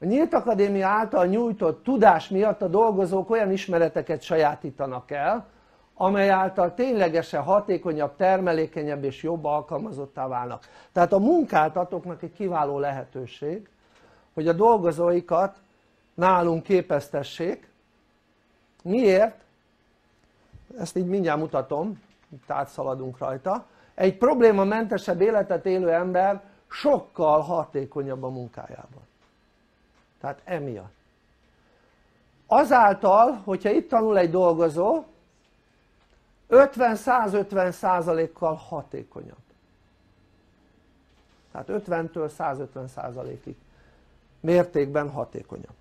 A Nyílt Akadémia által nyújtott tudás miatt a dolgozók olyan ismereteket sajátítanak el, amely által ténylegesen hatékonyabb, termelékenyebb és jobb alkalmazottá válnak. Tehát a munkáltatóknak egy kiváló lehetőség, hogy a dolgozóikat nálunk képeztessék. Miért? Ezt így mindjárt mutatom, itt átszaladunk rajta. Egy problémamentesebb életet élő ember sokkal hatékonyabb a munkájában tehát emiatt azáltal hogyha itt tanul egy dolgozó 50-150 százalékkal hatékonyabb tehát 50-től 150 százalékig mértékben hatékonyabb